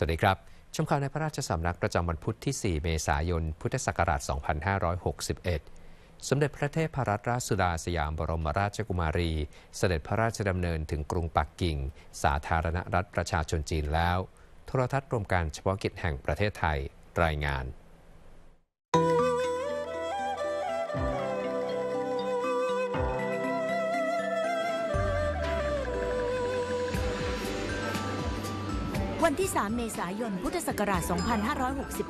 สวัสดีครับ ชมข่าวในพระราชสำนัก ประจำวันพุธที่ 4 เมษายน พุทธศักราช 2561 สมเด็จพระเทพรัตนราชสุดาสยามบรมราชกุมารีสเสด็จพระราชดำเนินถึงกรุงปักกิ่ง สาธารณรัฐประชาชนจีนแล้ว โทรทัศน์รวมการเฉพาะกิจแห่งประเทศไทย รายงานวันที่ 3 เมษายน พุทธศักราช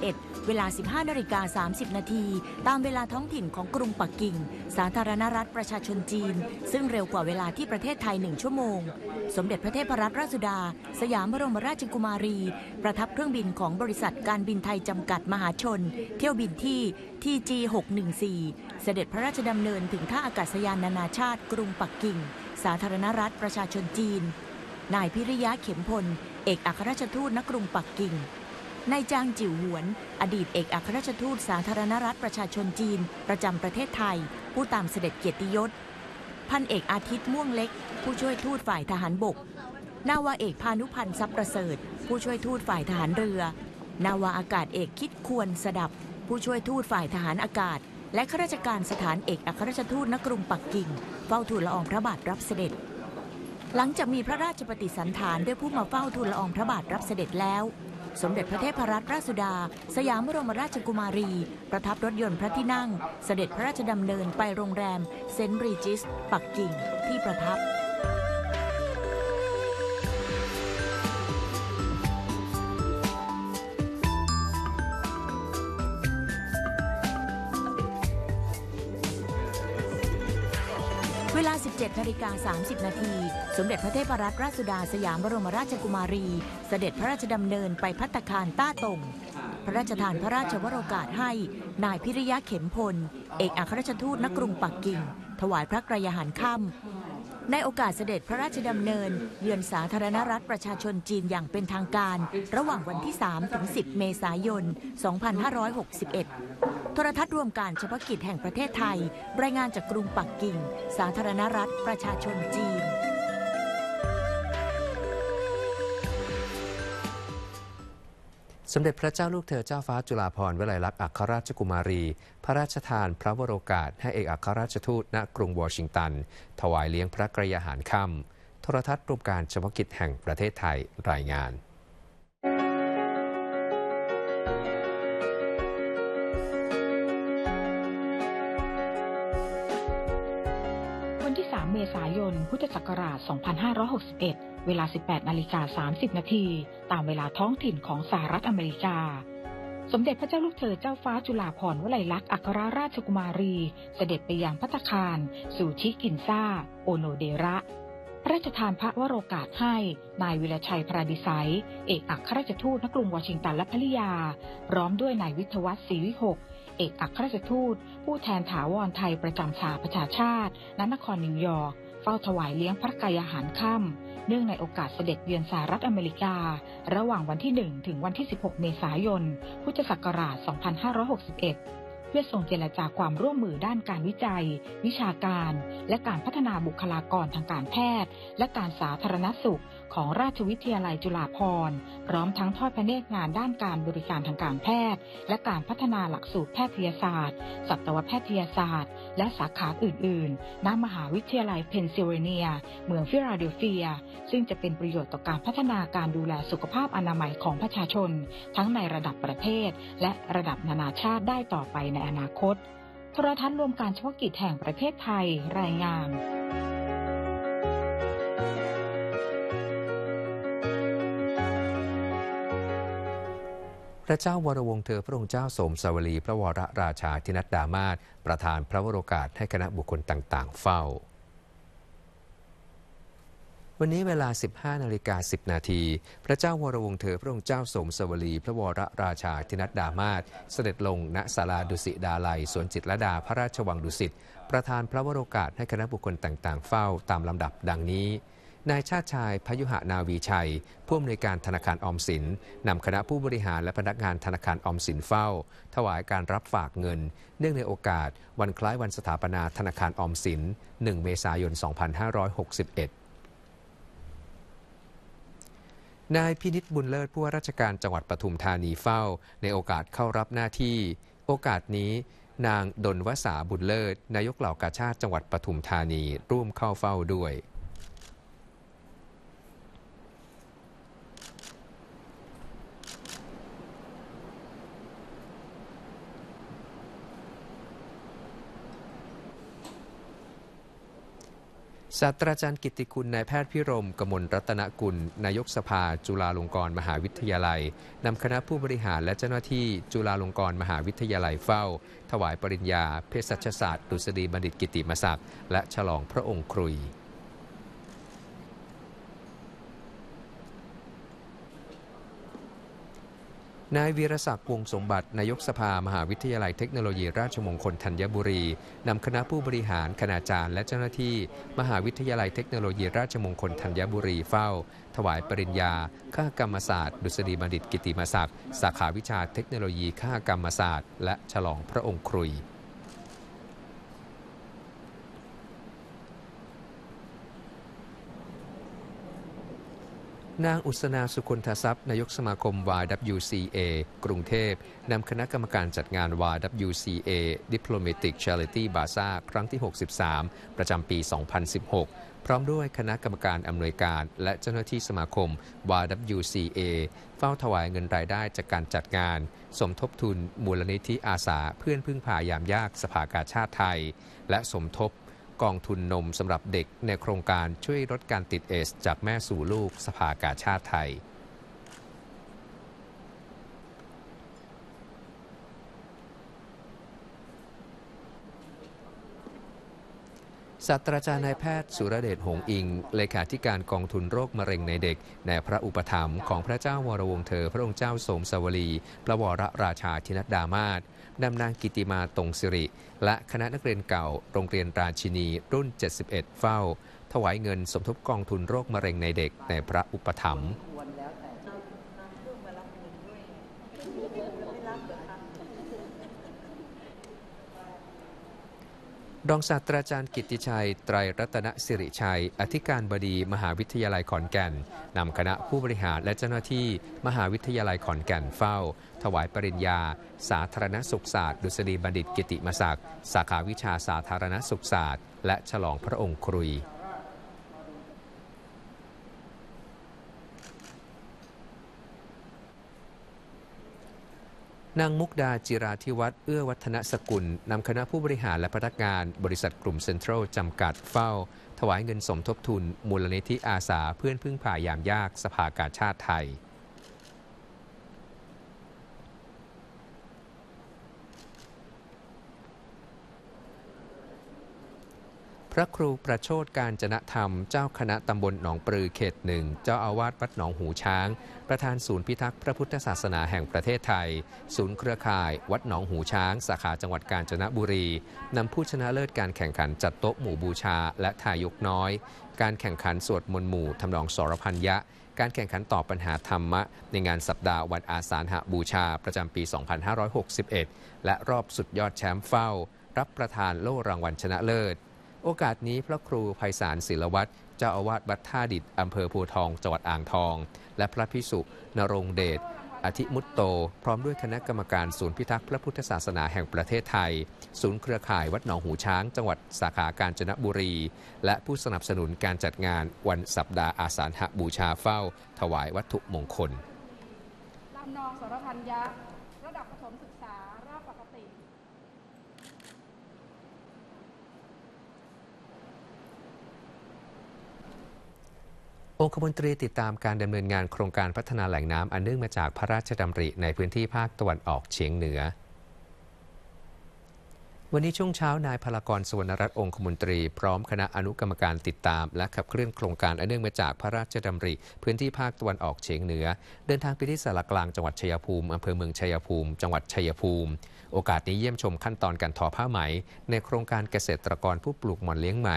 2561 เวลา 15นาฬิกา30นาทีตามเวลาท้องถิ่นของกรุงปักกิ่ง สาธารณรัฐประชาชนจีน ซึ่งเร็วกว่าเวลาที่ประเทศไทย 1 ชั่วโมง สมเด็จพระเทพรัตนราชสุดา สยามบรมราชกุมารี ประทับเครื่องบินของบริษัทการบินไทยจำกัดมหาชน เที่ยวบินที่ TG614 เสด็จพระราชดำเนินถึงท่าอากาศยานนานาชาติ กรุงปักกิ่ง สาธารณรัฐประชาชนจีนนายพิริยะเข็มพล เอกอัครราชทูตนกรุงปักกิ่ง นายจางจิ๋วหวน อดีตเอกอัครราชทูตสาธารณรัฐ ประชาชนจีน ประจำประเทศไทย ผู้ตามเสด็จเกียรติยศ พันเอกอาทิตย์ม่วงเล็ก ผู้ช่วยทูตฝ่ายทหารบก นาวาเอกพานุพันธ์ทรัพย์ประเสริฐ ผู้ช่วยทูตฝ่ายทหารเรือ นาวาอากาศเอกคิดควรสดับ ผู้ช่วยทูตฝ่ายทหารอากาศ และข้าราชการสถานเอกอัครราชทูตนกรุงปักกิ่ง เฝ้าทูลละอองพระบาทรับเสด็จหลังจากมีพระราชปฏิสันฐานด้วยผู้มาเฝ้าทูลละอองพระบาทรับเสด็จแล้ว สมเด็จพระเทพรัตนราชสุดา สยามบรมราชกุมารี ประทับรถยนต์พระที่นั่ง เสด็จพระราชดำเนินไปโรงแรม เซนต์บริจิสปักกิ่งที่ประทับเวลา 17นาฬิกา30 นาที สมเด็จพระเทพรัตนราชสุดาสยามบรมราชกุมารี เสด็จพระราชดำเนินไปพัตคารต้าตง พระราชทานพระราชวโรกาสให้ นายพิริยะเข็มพล เอกอัครราชทูตนกรุงปักกิ่ง ถวายพระกรยาหารค่ำในโอกาสเสด็จพระราชดำเนิน เยือนสาธารณรัฐประชาชนจีนอย่างเป็นทางการ ระหว่างวันที่ 3 ถึง 10 เมษายน 2561 โทรทัศน์รวมการเฉพาะกิจแห่งประเทศไทย รายงานจากกรุงปักกิ่ง สาธารณรัฐประชาชนจีนสมเด็จพระเจ้าลูกเธอเจ้าฟ้าจุฬาภรณ์วิไลลักษณ์อัครราชกุมารี พระราชทานพระวโรกาสให้เอกอัครราชทูตณกรุงวอชิงตัน ถวายเลี้ยงพระกระยาหารค่ำโทรทัศน์รวมการเฉพาะกิจแห่งประเทศไทยรายงานกราช2561 เวลา 18 นาฬิกา 30 นาที ตามเวลาท้องถิ่นของสหรัฐอเมริกา สมเด็จพระเจ้าลูกเธอเจ้าฟ้าจุฬาภรณ์วลัยลักษณ์ อัครราชกุมารี เสด็จไปยังพัตคารสูชิกินซาโอโนเดระ พระราชทานพระวโรกาสให้นายวิรชัย พระดิสัย เอกอัครราชทูตนกรุงวอชิงตันและภริยา พร้อมด้วยนายวิทวัสศรีวิหก เอกอัครราชทูต ผู้แทนถาวรไทยประจำสาประชาชาติ ณ นครนิวยอร์กป้าถวายเลี้ยงพระกายอาหารค่ำเนื่องในโอกาสเสด็จเยือนสหรัฐอเมริกา ระหว่างวันที่ 1 ถึงวันที่ 16 เมษายน พุทธศักราช 2561 เพื่อส่งเจรจาความร่วมมือด้านการวิจัย วิชาการ และการพัฒนาบุคลากรทางการแพทย์ และการสาธารณสุขของราชวิทยาลัยจุฬาภรณ์พร้อมทั้งทอดพระเนตรงานด้านการบริการทางการแพทย์ และการพัฒนาหลักสูตรแพทยศาสตร์สัตวแพทยศาสตร์ และสาขาอื่นๆ ณ มหาวิทยาลัยเพนซิลเวเนีย เมืองฟิลาเดลเฟีย ซึ่งจะเป็นประโยชน์ต่อการพัฒนาการดูแลสุขภาพอนามัยของประชาชน ทั้งในระดับประเทศและระดับนานาชาติได้ต่อไปในอนาคตโทรทัศน์รวมการเฉพาะกิจแห่งประเทศไทยรายงานพระเจ้าวรวงเธอพระองค์เจ้าสมสวลีพระวรราชาธินัดดามาศประธานพระวโรกาสให้คณะบุคคลต่างๆ เฝ้า วันนี้เวลา 15นาฬิกา10 นาที พระเจ้าวรวงเธอพระองค์เจ้าสมสวลีพระวรราชาธินัดดามาศเสด็จลงณศาลาดุสิดาลัยสวนจิตรดาพระราชวังดุสิตประธานพระวโรกาสให้คณะบุคคลต่าง ๆเฝ้าตามลำดับดังนี้นายชาติชาย พยุหานาวีชัยผู้อำนวยการธนาคารออมสินนำคณะผู้บริหารและพนักงานธนาคารออมสินเฝ้า ถวายการรับฝากเงิน เนื่องในโอกาสวันคล้ายวันสถาปนาธนาคาร ออมสิน 1 เมษายน 2561 นายพินิษบุญเลิศ ผู้ว่าราชการจังหวัดปทุมธานีเฝ้า ในโอกาสเข้ารับหน้าที่ โอกาสนี้นางดนวสาบุญเลิศนายกเหล่ากาชาติจังหวัดปทุมธานีร่วมเข้าเฝ้าด้วยศาสตราจารย์กิติคุณนายแพทย์พิรมกมลรัตนกุล นายกสภาจุฬาลงกรณ์มหาวิทยาลัย นำคณะผู้บริหารและเจ้าหน้าที่จุฬาลงกรณ์มหาวิทยาลัยเฝ้าถวายปริญญาเภสัชศาสตร์ดุษฎีบัณฑิตกิติมศักดิ์และฉลองพระองค์ครุยนายวีรศักดิ์วงสมบัตินายกสภามหาวิทยาลัยเทคโนโลยี ราชมงคลธัญบุรีนำคณะผู้บริหาร คณาจารย์และเจ้าหน้าที่ มหาวิทยาลัยเทคโนโลยี ราชมงคลธัญบุรีเฝ้า ถวายปริญญาค่ากรรมศาสตร์ดุษฎีบัณฑิตกิติมศักดิ์สาขาวิชาเทคโนโลยีค่ากรรมศาสตร์ และฉลองพระองค์ครุยนางอุศนาสุคนทรัพย์นายกสมาคม YWCA กรุงเทพนำคณะกรรมการจัดงาน YWCA Diplomatic Charity Bazaar ครั้งที่ 63 ประจำปี 2016 พร้อมด้วยคณะกรรมการอำนวยการ และเจ้าหน้าที่สมาคม YWCA เฝ้าถวายเงินรายได้จากการจัดงาน สมทบทุนมูลนิธิอาสาเพื่อนพึ่งพายามยากสภากาชาติไทย และสมทบกองทุนนมสำหรับเด็กในโครงการช่วยลดการติดเอส จากแม่สู่ลูกสภากาชาติไทยศาสตราจารย์นายแพทย์สุรเดช หงอิง เลขาธิการกองทุนโรคมะเร็งในเด็ก ในพระอุปถัมภ์ของพระเจ้าวรวงเธอ พระองค์เจ้าสมสวรีประวรราชาธินัดดามาศนำนางกิติมาตรงสิริ และคณะนักเรียนเก่าโรงเรียนราชินีรุ่น 71 เฝ้า ถวายเงินสมทบกองทุนโรคมะเร็งในเด็กในพระอุปถัมภ์รองศาสตราจารย์กิติชัย ไตรรัตนสิริชัย อธิการบดี มหาวิทยาลัยขอนแก่นนำคณะผู้บริหารและเจ้าหน้าที่มหาวิทยาลัยขอนแก่นเฝ้า ถวายปริญญา สาธารณสุขศาสตร์ดุษฎีบัณฑิตกิติมศักดิ์ สาขาวิชาสาธารณสุขศาสตร์ และฉลองพระองค์ครุยนางมุกดาจิราธิวัฒน์เอื้อวัฒนสกุล นำคณะผู้บริหารและพนักงานบริษัทกลุ่มเซ็นทรัลจำกัดเฝ้า ถวายเงินสมทบทุน มูลนิธิอาสาเพื่อนพึ่งผ่ายามยากสภากาชาติไทยระครูประโชดการจนะธรรม เจ้าคณะตำบลหนองปลือเขตหนึ่งเจ้าอาวาสวัดหนองหูช้าง ประธานศูนย์พิทักษ์ พระพุทธศาสนาแห่งประเทศไทย ศูนย์เครือข่ายวัดหนองหูช้าง สาขาจังหวัดกาญจนบุรี นำผู้ชนะเลิศการแข่งขันจัดโต๊ะหมู่บูชาและทายกน้อย การแข่งขันสวดมนต์หมู่ทำนองสรพันยะการแข่งขันตอบปัญหาธรรมะในงานสัปดาห์วันอาสาฬหบูชาประจำปี 2561 และรอบสุดยอดแชมป์เฝ้า รับประธานโล่รางวัลชนะเลิศโอกาสนี้พระครูภัยสารศิลวัตรเจ้าอาวาสวัดท่าดิดอำเภอภูทองจังหวัดอ่างทอง และพระพิสุนรงเดชอธิมุตโตพร้อมด้วยคณะกรรมการศูนย์พิทักษ์พระพุทธศาสนาแห่งประเทศไทย ศูนย์เครือข่ายวัดหนองหูช้างจังหวัดสาขากาญจนบุรี และผู้สนับสนุนการจัดงานวันสัปดาห์อาสาฬหบูชาเฝ้า ถวายวัตถุมงคลลำนองสรพันยะระดับประถมศึกษารบปกติองคมนตรี ติดตามการดำเนินงานโครงการพัฒนาแหล่งน้ำอันเนื่องมาจากพระราชดำริ ในพื้นที่ภาคตะวันออกเฉียงเหนือ วันนี้ช่วงเช้านายพลากรสวนรัตองคมนตรีพร้อมคณะอนุกรรมการติดตาม และขับเคลื่อนโครงการอันเนื่องมาจากพระราชดำริพื้นที่ภาคตะวันออกเฉียงเหนือ เดินทางไปที่สารกลางจังหวัดชัยภูมิอำเภอเมืองชัยภูมิจังหวัดชัยภูมิ โอกาสนี้เยี่ยมชมขั้นตอนการทอผ้าไหม ในโครงการเกษตรกรผู้ปลูกหมอนเลี้ยงไหม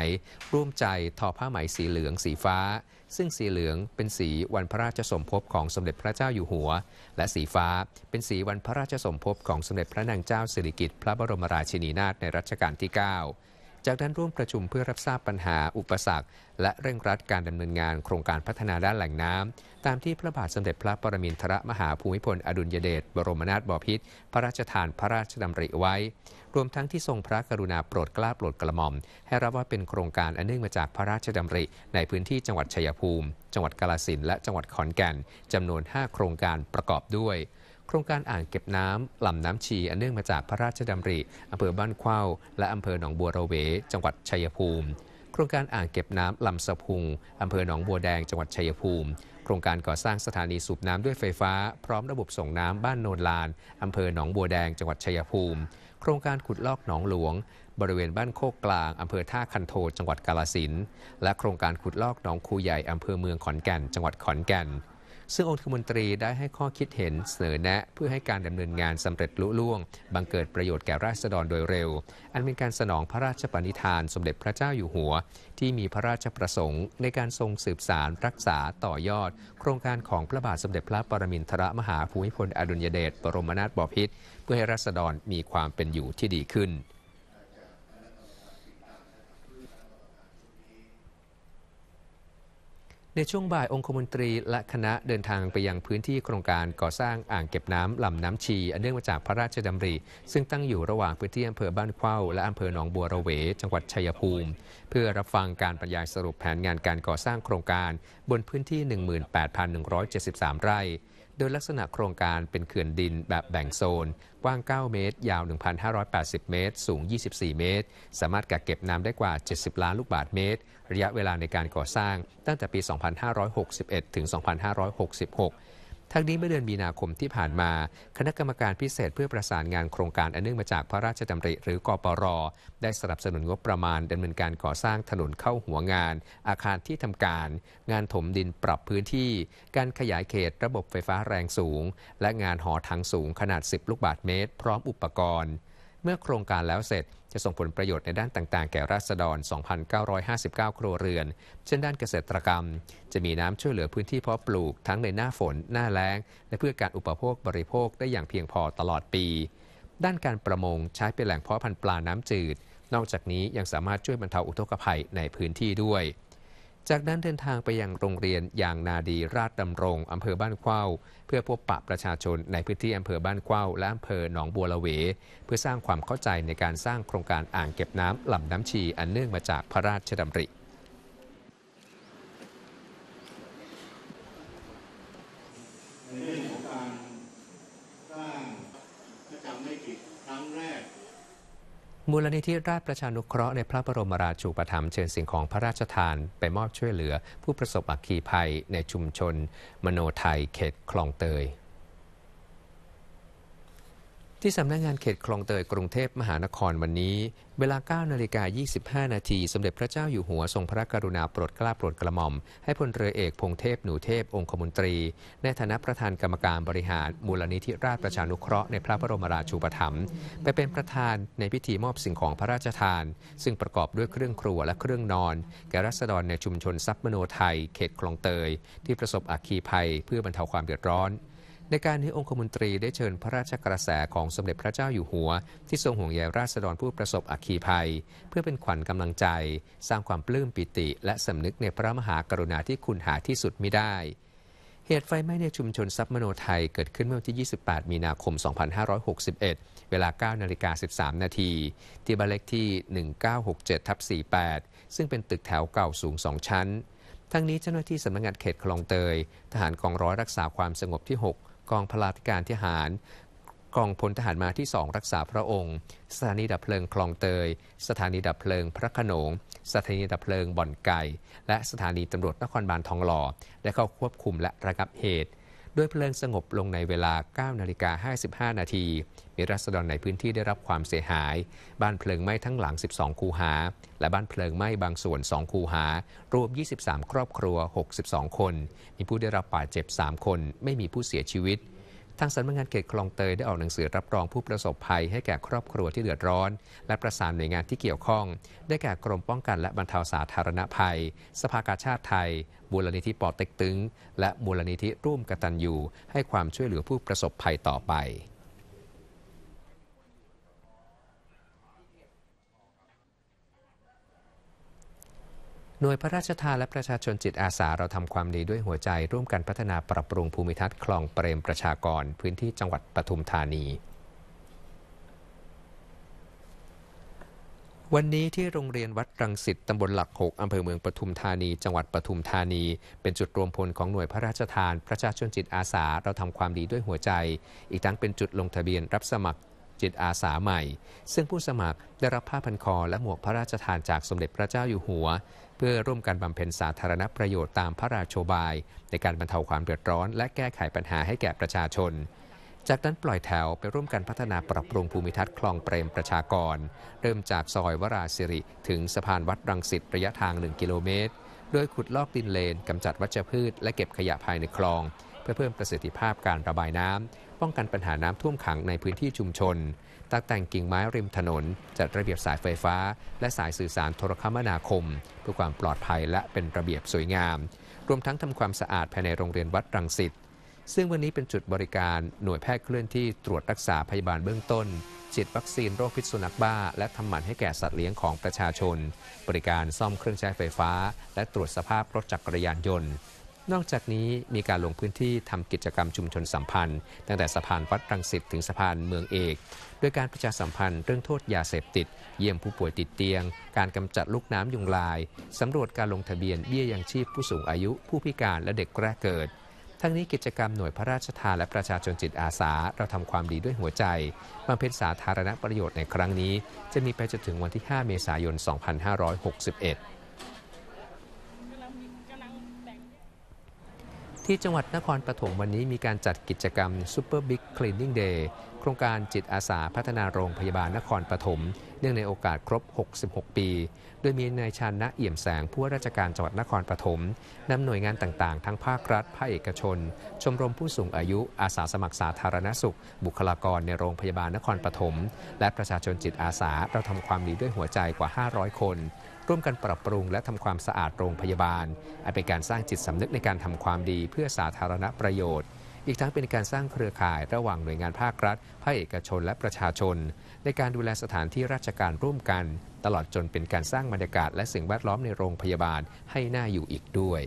ร่วมใจทอผ้าไหมสีเหลืองสีฟ้าซึ่งสีเหลืองเป็นสีวันพระราชสมภพของสมเด็จพระเจ้าอยู่หัว และสีฟ้าเป็นสีวันพระราชสมภพของสมเด็จพระนางเจ้าสิริกิติ์พระบรมราชินีนาถในรัชกาลที่ 9 จากนั้นร่วมประชุมเพื่อรับทราบปัญหาอุปสรรค และเร่งรัดการดำเนินงานโครงการพัฒนาด้านแหล่งน้ำตามที่พระบาทสมเด็จพระปรมินทรมหาภูมิพลอดุลยเดชบรมนาถบพิตรพระราชทานพระราชดำริไว้รวมทั้งที่ทรงพระกรุณาโปรดเกล้าโปรดกระหม่อมให้รับว่าเป็นโครงการอันเนื่องมาจากพระราชดำริ ในพื้นที่จังหวัดชัยภูมิ จังหวัดกาลสินและจังหวัดขอนแก่นจำนวน 5 โครงการประกอบด้วย โครงการอ่างเก็บน้ำลำน้ำชีอันเนื่องมาจากพระราชดำริอำเภอบ้านเข้าและอำเภอหนองบัวระเว จังหวัดชัยภูมิโครงการอ่างเก็บน้ำลำสะพุงอาเภอหนองบัวแดงจังหวัดชัยภูมิ โครงการก่อสร้างสถานีสูบน้ำด้วยไฟฟ้าพร้อมระบบส่งน้ำบ้านโนนลานอาเภอหนองบัวแดง จังหวัดชัยภูมิ โครงการขุดลอกหนองหลวง บริเวณบ้านโคกกลางอำเภอท่าคันโท จังหวัดกาลสินและโครงการขุดลอกหนองคูใหญ่อำเภอเมืองขอนแก่น จังหวัดขอนแก่นซึ่งองค์มนตรีได้ให้ข้อคิดเห็นเสนอแนะเพื่อให้การดำเนินงานสำเร็จลุล่วง บังเกิดประโยชน์แก่ราษฎรโดยเร็ว อันเป็นการสนองพระราชปณิธานสมเด็จพระเจ้าอยู่หัว ที่มีพระราชประสงค์ในการทรงสืบสารรักษาต่อยอด โครงการของพระบาทสมเด็จพระปรมินทรมหาภูมิพลอดุลยเดชบรมนาถบพิตรเพื่อให้ราษฎรมีความเป็นอยู่ที่ดีขึ้นในช่วงบ่ายองคมนตรีและคณะเดินทางไปยังพื้นที่โครงการก่อสร้างอ่างเก็บน้ำลำน้ำชี อันเนื่องมาจากพระราชดำริซึ่งตั้งอยู่ระหว่างพื้นที่อำเภอบ้านเข้าและอำเภอหนองบัวระเวจังหวัดชัยภูมิ เพื่อรับฟังการบรรยายสรุปแผนงานการก่อสร้างโครงการบนพื้นที่ 18,173 ไร่ โดยลักษณะโครงการเป็นเขื่อนดินแบบแบ่งโซน กว้าง9เมตรยาว 1,580 เมตร สูง 24 เมตร สามารถกักเก็บน้ำได้กว่า 70ล้านลูกบาทเมตรระยะเวลาในการก่อสร้างตั้งแต่ปี 2561 ถึง 2566 ทั้งนี้เมื่อเดือนมีนาคมที่ผ่านมา คณะกรรมการพิเศษเพื่อประสานงานโครงการอันเนื่องมาจากพระราชดำริหรือกอปร ได้สนับสนุนงบประมาณดำเนินการก่อสร้างถนนเข้าหัวงาน อาคารที่ทำการงานถมดินปรับพื้นที่ การขยายเขตระบบไฟฟ้าแรงสูง และงานหอถังสูงขนาด 10 ลูกบาทเมตร พร้อมอุปกรณ์เมื่อโครงการแล้วเสร็จจะส่งผลประโยชน์ในด้านต่างๆแก่ราษฎร 2,959 ครัวเรือน เช่นด้านเกษตรกรรม จะมีน้ำช่วยเหลือพื้นที่เพาะปลูกทั้งในหน้าฝนหน้าแล้ง และเพื่อการอุปโภคบริโภคได้อย่างเพียงพอตลอดปี ด้านการประมงใช้เป็นแหล่งเพาะพันธุ์ปลาน้ำจืด นอกจากนี้ยังสามารถช่วยบรรเทาอุทกภัยในพื้นที่ด้วยจากนั้นเดินทางไปยังโรงเรียนยางนาดีราชดำรงอำเภอบ้านเข้าเพื่อพบปะประชาชนในพื้นที่อำเภอบ้านเข้าและอำเภอหนองบัวละเวเพื่อสร้างความเข้าใจในการสร้างโครงการอ่างเก็บน้ำลำน้ำชีอันเนื่องมาจากพระราชดำริมูลนิธิราชประชานุเคราะห์ในพระบรมราชูปถัมภ์เชิญสิ่งของพระราชทานไปมอบช่วยเหลือผู้ประสบอัคคีภัยในชุมชนมโนไทยเขตคลองเตยที่สำนักงงานเขตคลองเตยกรุงเทพมหานครวันนี้ เวลา9นาฬิกา 25 นาทีสมเด็จพระเจ้าอยู่หัวทรงพระกรุณาโปรดเกล้าโปรดกระหม่อม ให้พลเรือเอก พงเทพหนูเทพองคมนตรี ในฐานะประธานกรรมการบริหารมูลนิธิราชประชานุเคราะห์ในพระบรมราชูปถัมภ์ไปเป็นประธานในพิธีมอบสิ่งของพระราชทาน ซึ่งประกอบด้วยเครื่องครัวและเครื่องนอนแก่รัษฎรในชุมชนทรัพย์มโนไทยเขตคลองเตย ที่ประสบอัคคีภัยเพื่อบรรเทาความเดือดร้อนในการที่องคมนตรีได้เชิญพระราชกระแสของสมเด็จพระเจ้าอยู่หัว ที่ทรงห่วงใยราษฎรผู้ประสบอัคคีภัย เพื่อเป็นขวัญกำลังใจ สร้างความปลื้มปิติและสำนึกในพระมหากรุณาที่คุณหาที่สุดไม่ได้ เหตุไฟไหม้ในชุมชนซับมโนไทยเกิดขึ้นเมื่อวันที่ 28 มีนาคม 2561 เวลา 9 นาฬิกา 13 นาทีที่บ้านเลขที่ 1967ทับ48 ซึ่งเป็นตึกแถวเก่าสูง 2 ชั้น ทั้งนี้เจ้าหน้าที่สำนักงงานเขตคลองเตย ทหารกองร้อยรักษาความสงบที่ 6กองพลาธิการทหารกองพลทหารมาที่2รักษาพระองค์ สถานีดับเพลิงคลองเตย สถานีดับเพลิงพระขนงสถานีดับเพลิงบ่อนไก่ และสถานีตำรวจนครบาลทองหล่อได้เข้าควบคุมและระงับเหตุด้วยเพลิงสงบลงในเวลา9นาฬิกา55 นาที มีรัศดรในพื้นที่ได้รับความเสียหาย บ้านเพลิงไหม้ทั้งหลัง 12 คูหาและบ้านเพลิงไหม้บางส่วน 2 คูหา รวม23 ครอบครัว 62 คน มีผู้ได้รับบาดเจ็บ 3 คนไม่มีผู้เสียชีวิตทางสำนักงานเขตคลองเตยได้ออกหนังสือรับรองผู้ประสบภัยให้แก่ครอบครัวที่เดือดร้อน และประสานหน่วยงานที่เกี่ยวข้อง ได้แก่กรมป้องกันและบรรเทาสาธารณภัย สภากาชาติไทยมูลนิธิปอเต็กตึงและมูลนิธิร่วมกตัญญูให้ความช่วยเหลือผู้ประสบภัยต่อไปหน่วยพระราชทานและประชาชนจิตอาสาเราทำความดีด้วยหัวใจร่วมกันพัฒนาปรับปรุงภูมิทัศน์คลองเปรมประชากร พื้นที่จังหวัดปทุมธานี วันนี้ที่โรงเรียนวัดรังสิตตำบลหลักหกอำเภอเมืองปทุมธานี จังหวัดปทุมธานี เป็นจุดรวมพลของหน่วยพระราชทานประชาชนจิตอาสาเราทำความดีด้วยหัวใจ อีกทั้งเป็นจุดลงทะเบียนรับสมัครจิตอาสาใหม่ ซึ่งผู้สมัครได้รับผ้าพันคอและหมวกพระราชทานจากสมเด็จพระเจ้าอยู่หัวพื่อร่วมกันบำเพ็ญสาธารณประโยชน์ตามพระราชโบาย ในการบรรเทาความเดือดร้อนและแก้ไขปัญหาให้แก่ประชาชน จากนั้นปล่อยแถวไปร่วมกันพัฒนาปรับปรุงภูมิทัศน์คลองเปรมประชากร เริ่มจากซอยวราสิริ ถึงสะพานวัดรังสิตระยะทาง 1 กิโลเมตร โดยขุดลอกดินเลนกำจัดวัชพืชและเก็บขยะภายในคลอง เพื่อเพิ่มประสิทธิภาพการระบายน้ำป้องกันปัญหาน้ำท่วมขังในพื้นที่ชุมชนตัดแต่งกิ่งไม้ริมถนน จัดระเบียบสายไฟฟ้า และสายสื่อสารโทรคมนาคม เพื่อความปลอดภัยและเป็นระเบียบสวยงาม รวมทั้งทำความสะอาดภายในโรงเรียนวัดรังสิตซึ่งวันนี้เป็นจุดบริการหน่วยแพทย์เคลื่อนที่ตรวจรักษาพยาบาลเบื้องต้นฉีดวัคซีนโรคพิษสุนัขบ้า และทำหมันให้แก่สัตว์เลี้ยงของประชาชน บริการซ่อมเครื่องใช้ไฟฟ้า และตรวจสภาพรถจักรยานยนต์นอกจากนี้มีการลงพื้นที่ทำกิจกรรมชุมชนสัมพันธ์ ตั้งแต่สะพานวัดรังสิตถึงสะพานเมืองเอกโดยการประชาสัมพันธ์เรื่องโทษยาเสพติด เยี่ยมผู้ป่วยติดเตียง การกำจัดลูกน้ำยุงลาย สำรวจการลงทะเบียนเบี้ยยังชีพผู้สูงอายุผู้พิการและเด็กแรกเกิดทั้งนี้กิจกรรมหน่วยพระราชทานและประชาชนจิตอาสา เราทำความดีด้วยหัวใจบำเพ็ญสาธารณประโยชน์ในครั้งนี้ จะมีไปจนถึงวันที่ 5เมษายน2561ที่จังหวัดนครปฐมวันนี้มีการจัดกิจกรรม Super Big Cleaning Day โครงการจิตอาสาพัฒนาโรงพยาบาลนครปฐม เนื่องในโอกาสครบ 66 ปี โดยมีนายชานะเอี่ยมแสงผู้ว่าราชการจังหวัดนครปฐมนำหน่วยงานต่างๆ ทั้งภาครัฐ ภาคเอกชน ชมรมผู้สูงอายุ อาสาสมัครสาธารณสุข บุคลากรในโรงพยาบาลนครปฐม และประชาชนจิตอาสาเราทำความดีด้วยหัวใจกว่า 500 คน ร่วมกันปรับปรุงและทำความสะอาดโรงพยาบาลอันเป็นการสร้างจิตสำนึกในการทำความดีเพื่อสาธารณประโยชน์อีกทั้งเป็นการสร้างเครือข่ายระหว่างหน่วยงานภาครัฐ ภาคเอกชนและประชาชน ในการดูแลสถานที่ราชการร่วมกัน ตลอดจนเป็นการสร้างบรรยากาศ และสิ่งแวดล้อมในโรงพยาบาลให้น่าอยู่อีกด้วย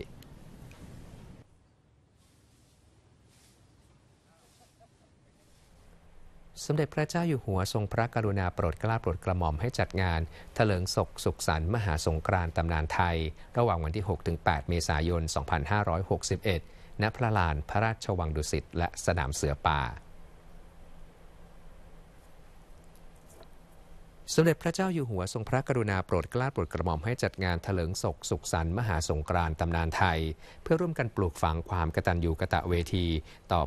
สมเด็จพระเจ้าอยู่หัวทรงพระกรุณาโปรดกล้าโปรดกระหม่อมให้จัดงานเถลิงศก สุขสันต์มหาสงกรานต์ตำนานไทย ระหว่างวันที่ 6-8 เมษายน 2561ณพระลานพระราชวังดุสิต และสนามเสือป่า สมเด็จพระเจ้าอยู่หัวทรงพระกรุณาโปรดเกล้าโปรดกระหม่อม ให้จัดงานถลิงศก สุขสันต์มหาสงกรานต์ตำนานไทย เพื่อร่วมกันปลูกฝังความกตัญญูกะตะเวทีต่อ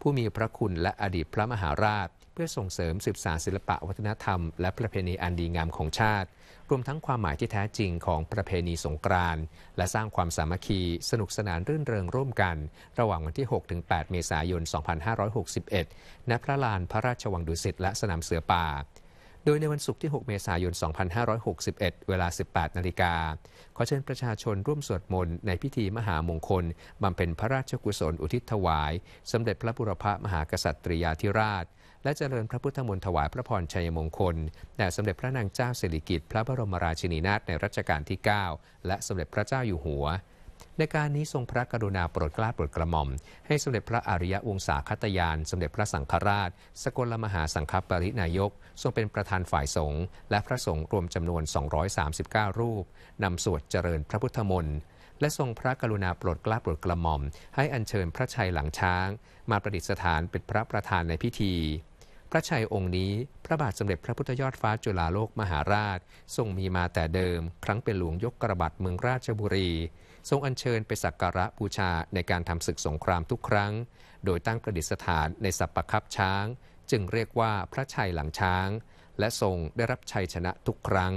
ผู้มีพระคุณและอดีตพระมหาราชเพื่อส่งเสริมสืบสานศิลปะวัฒนธรรมและประเพณีอันดีงามของชาติรวมทั้งความหมายที่แท้จริงของประเพณีสงกรานต์และสร้างความสามัคคีสนุกสนานรื่นเริงร่วมกัน ระหว่างวันที่ 6-8เมษายน 2561 ณ พระลานพระราชวังดุสิตและสนามเสือป่า โดยในวันศุกร์ที่ 6 เมษายน 2561 เวลา 18 นาฬิกาขอเชิญประชาชนร่วมสวดมนต์ในพิธีมหามงคลบำเพ็ญพระราชกุศลอุทิศถวายสมเด็จพระบุรพมหากษัตริยาธิราชและเจริญพระพุทธมนต์ถวายพระพรชัยมงคลแด่สมเด็จพระนางเจ้าสิริกิติ์พระบรมราชินีนาถในรัชกาล ที่ 9 และสมเด็จพระเจ้าอยู่หัว ในการนี้ทรงพระกรุณาโปรดเกล้าโปรดกระหม่อม ให้สมเด็จพระอริยวงศาคตยาน สมเด็จพระสังฆราช สกลมหาสังฆปรินายก ทรงเป็นประธานฝ่ายสงฆ์และพระสงฆ์รวมจำนวน 239 รูปนำสวดเจริญพระพุทธมนต์และทรงพระกรุณาโปรดเกล้าโปรดกระหม่อม ให้อัญเชิญพระชัยหลังช้าง มาประดิษฐานเป็นพระประธานในพิธีพระชัยองค์นี้พระบาทสมเด็จพระพุทธยอดฟ้าจุฬาโลกมหาราชทรงมีมาแต่เดิมครั้งเป็นหลวงยกกระบาดเมืองราชบุรี ทรงอัญเชิญไปสักการะบูชาในการทำศึกสงครามทุกครั้ง โดยตั้งประดิษฐานในสัปปะคับช้าง จึงเรียกว่าพระชัยหลังช้าง และทรงได้รับชัยชนะทุกครั้ง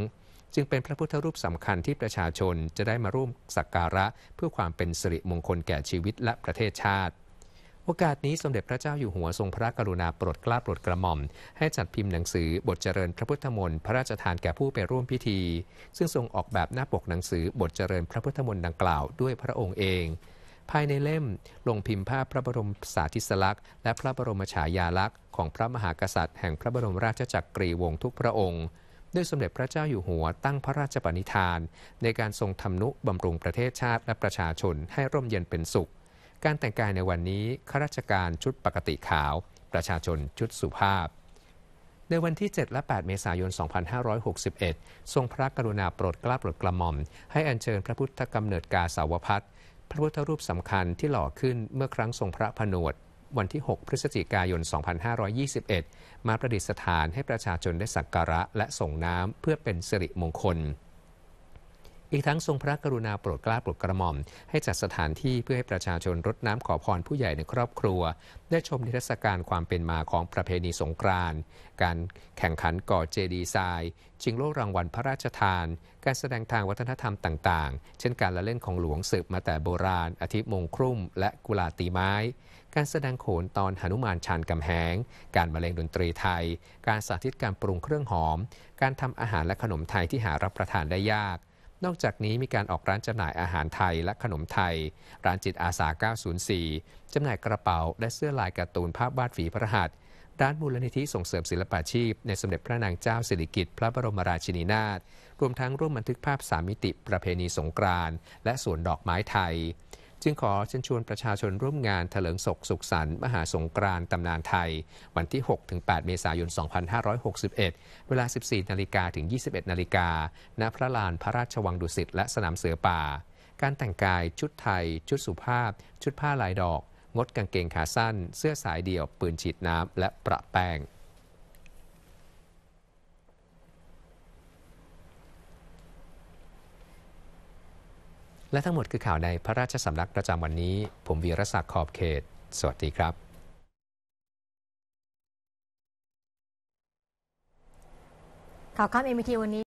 จึงเป็นพระพุทธรูปสำคัญที่ประชาชนจะได้มาร่วมสักการะเพื่อความเป็นสิริมงคลแก่ชีวิตและประเทศชาติโอกาสนี้สมเด็จพระเจ้าอยู่หัวทรงพระกรุณาโปรดเกล้าโปรดกระหม่อม ให้จัดพิมพ์หนังสือบทเจริญพระพุทธมนต์พระราชทานแก่ผู้ไปร่วมพิธี ซึ่งทรงออกแบบหน้าปกหนังสือบทเจริญพระพุทธมนต์ดังกล่าวด้วยพระองค์เอง ภายในเล่มลงพิมพ์ภาพพระบรมสาธิสลักษณ์และพระบรมฉายาลักษณ์ของพระมหากษัตริย์ แห่งพระบรมราชจักรีวงศ์ทุกพระองค์ ด้วยสมเด็จพระเจ้าอยู่หัวตั้งพระราชปณิธาน ในการทรงทำนุบำรุงประเทศชาติและประชาชนให้ร่มเย็นเป็นสุขการแต่งกายในวันนี้ข้าราชการชุดปกติขาว ประชาชนชุดสุภาพ ในวันที่ 7 และ 8 เมษายน 2561 ทรงพระกรุณาโปรดเกล้าโปรดกระหม่อม ให้อัญเชิญพระพุทธกำเนิดกาสาวพัฒพระพุทธรูปสำคัญที่หล่อขึ้นเมื่อครั้งทรงพระผนวด วันที่ 6 พฤศจิกายน 2521 มาประดิษฐานให้ประชาชนได้สักการะและส่งน้ำเพื่อเป็นสิริมงคลอีกทั้งทรงพระกรุณาโปรดเกล้าโปรดกระหม่อม ให้จัดสถานที่เพื่อให้ประชาชนรดน้ำขอพรผู้ใหญ่ในครอบครัว ได้ชมนิทรรศการความเป็นมาของประเพณีสงกรานต์ การแข่งขันก่อเจดีทรายชิงโล่รางวัลพระราชทาน การแสดงทางวัฒนธรรมต่าง ๆ เช่นการละเล่นของหลวงสืบมาแต่โบราณ อาทิมงครุ่ม และกุลาตีไม้ การแสดงโขนตอนหนุมานชานกำแหง การบรรเลงดนตรีไทย การสาธิตการปรุงเครื่องหอม การทำอาหารและขนมไทยที่หารับประทานได้ยากนอกจากนี้มีการออกร้านจำหน่ายอาหารไทยและขนมไทย ร้านจิตอาสา904 จำหน่ายกระเป๋า และเสื้อลายการ์ตูนภาพวาดฝีพระหัต์ร้านมูลนิธิส่งเสริมศิลปาชีพ ในสมเด็จพระนางเจ้าสิริกิติ์พระบรมราชินีนาถรวมทั้งร่วมบันทึกภาพสามิติประเพณีสงกรานต์และสวนดอกไม้ไทยจึงขอเชิญชวนประชาชนร่วมงานเถลิงศกสุขสันต์มหาสงกรานต์ตำนานไทย วันที่ 6-8เมษายน 2561 เวลา 14 นาฬิกาถึง 21 นาฬิกาณพระลานพระราชวังดุสิต และสนามเสือป่า การแต่งกายชุดไทย ชุดสุภาพ ชุดผ้าลายดอก งดกางเกงขาสั้น เสื้อสายเดี่ยว ปืนฉีดน้ำและประแป้งและทั้งหมดคือข่าวในพระราชสำนักประจำวันนี้ ผมวีรศักดิ์ ขอบเขต สวัสดีครับ ข่าวข้ามเอ็มทีวันนี้